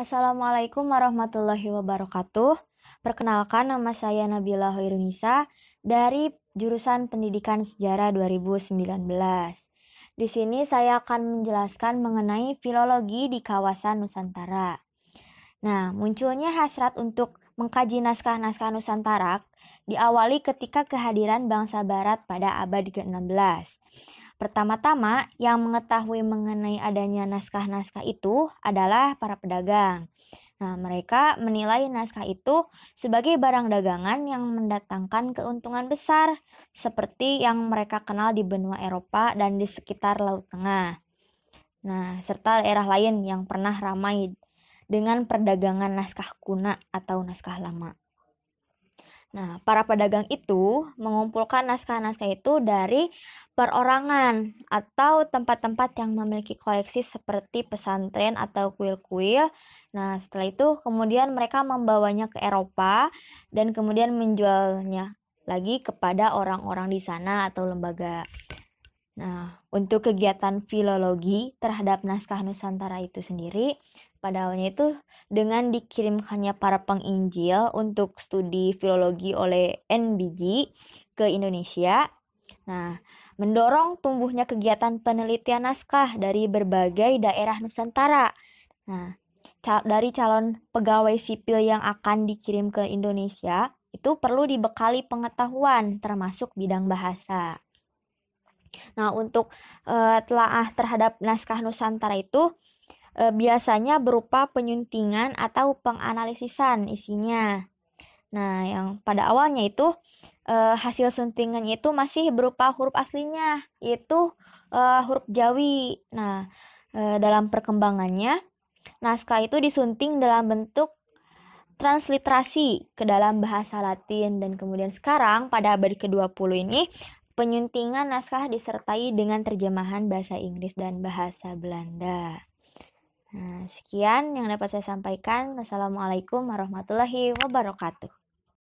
Assalamualaikum warahmatullahi wabarakatuh. Perkenalkan nama saya Nabila Hoirunisa dari jurusan Pendidikan Sejarah 2019. Di sini saya akan menjelaskan mengenai filologi di kawasan Nusantara. Nah, munculnya hasrat untuk mengkaji naskah-naskah Nusantara diawali ketika kehadiran bangsa barat pada abad ke-16. Pertama-tama, yang mengetahui mengenai adanya naskah-naskah itu adalah para pedagang. Nah, mereka menilai naskah itu sebagai barang dagangan yang mendatangkan keuntungan besar, seperti yang mereka kenal di benua Eropa dan di sekitar Laut Tengah. Nah, serta daerah lain yang pernah ramai dengan perdagangan naskah kuna atau naskah lama. Nah, para pedagang itu mengumpulkan naskah-naskah itu dari perorangan atau tempat-tempat yang memiliki koleksi seperti pesantren atau kuil-kuil. Nah, setelah itu kemudian mereka membawanya ke Eropa dan kemudian menjualnya lagi kepada orang-orang di sana atau lembaga. Nah, untuk kegiatan filologi terhadap naskah Nusantara itu sendiri, pada awalnya itu dengan dikirimkannya para penginjil untuk studi filologi oleh NBG ke Indonesia. Nah, mendorong tumbuhnya kegiatan penelitian naskah dari berbagai daerah Nusantara. Nah, cal dari calon pegawai sipil yang akan dikirim ke Indonesia itu perlu dibekali pengetahuan termasuk bidang bahasa. Nah, untuk e, telaah terhadap naskah Nusantara itu e, biasanya berupa penyuntingan atau penganalisisan isinya. Nah, yang pada awalnya itu e, hasil suntingan itu masih berupa huruf aslinya, yaitu e, huruf Jawi. Nah, e, dalam perkembangannya naskah itu disunting dalam bentuk transliterasi ke dalam bahasa Latin dan kemudian sekarang pada abad ke-20 ini Penyuntingan naskah disertai dengan terjemahan bahasa Inggris dan bahasa Belanda. Nah, sekian yang dapat saya sampaikan. Wassalamualaikum warahmatullahi wabarakatuh.